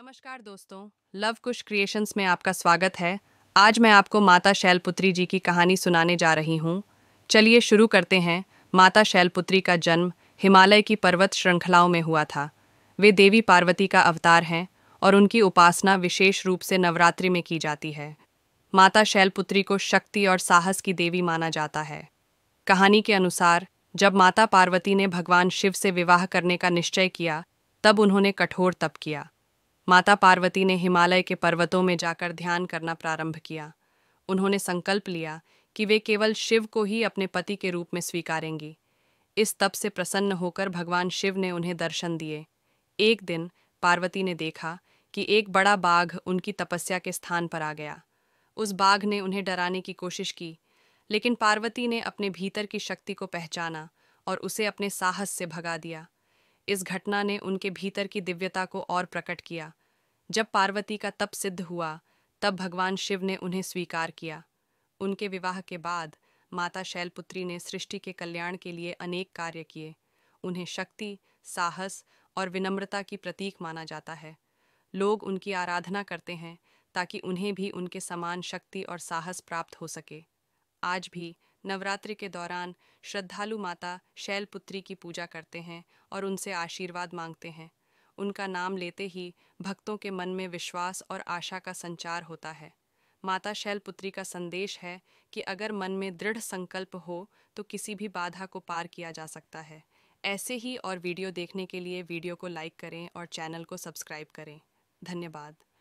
नमस्कार दोस्तों लव कुश क्रिएशंस में आपका स्वागत है आज मैं आपको माता शैलपुत्री जी की कहानी सुनाने जा रही हूँ चलिए शुरू करते हैं माता शैलपुत्री का जन्म हिमालय की पर्वत श्रृंखलाओं में हुआ था वे देवी पार्वती का अवतार हैं और उनकी उपासना विशेष रूप से नवरात्रि में की जाती है माता शैलपुत्री को शक्ति और साहस की देवी माना जाता है कहानी के अनुसार जब माता पार्वती ने भगवान शिव से विवाह करने का निश्चय किया तब उन्होंने कठोर तप किया माता पार्वती ने हिमालय के पर्वतों में जाकर ध्यान करना प्रारंभ किया उन्होंने संकल्प लिया कि वे केवल शिव को ही अपने पति के रूप में स्वीकारेंगी इस तप से प्रसन्न होकर भगवान शिव ने उन्हें दर्शन दिए एक दिन पार्वती ने देखा कि एक बड़ा बाघ उनकी तपस्या के स्थान पर आ गया उस बाघ ने उन्हें डराने की कोशिश की लेकिन पार्वती ने अपने भीतर की शक्ति को पहचाना और उसे अपने साहस से भगा दिया इस घटना ने उनके भीतर की दिव्यता को और प्रकट किया जब पार्वती का तप सिद्ध हुआ तब भगवान शिव ने उन्हें स्वीकार किया उनके विवाह के बाद माता शैलपुत्री ने सृष्टि के कल्याण के लिए अनेक कार्य किए उन्हें शक्ति साहस और विनम्रता की प्रतीक माना जाता है लोग उनकी आराधना करते हैं ताकि उन्हें भी उनके समान शक्ति और साहस प्राप्त हो सके आज भी नवरात्रि के दौरान श्रद्धालु माता शैलपुत्री की पूजा करते हैं और उनसे आशीर्वाद मांगते हैं उनका नाम लेते ही भक्तों के मन में विश्वास और आशा का संचार होता है माता शैलपुत्री का संदेश है कि अगर मन में दृढ़ संकल्प हो तो किसी भी बाधा को पार किया जा सकता है ऐसे ही और वीडियो देखने के लिए वीडियो को लाइक करें और चैनल को सब्सक्राइब करें धन्यवाद